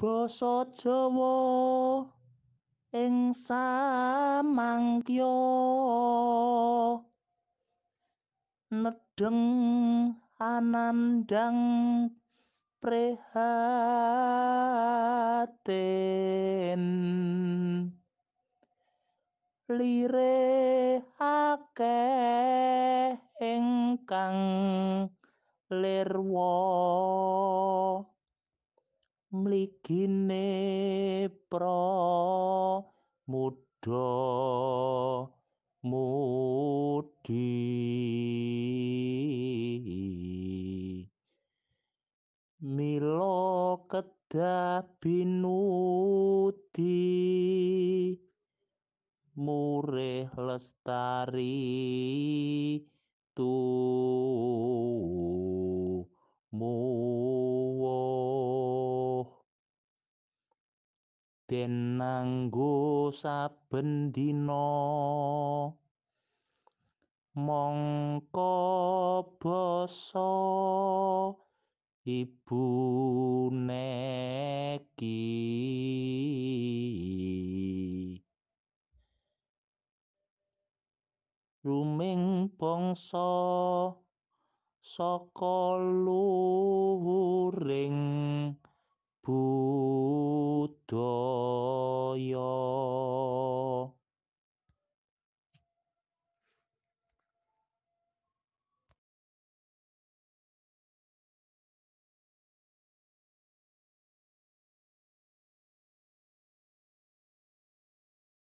basa Jawa ing samangkya nedeng anandang prihatin lire akeh ingkang lirwa mligine pro mudha mudi Milo kedah mureh lestari tu Denang nanggo saben dina mongko basa ibu neki rumeng bangsa saka luhuring bu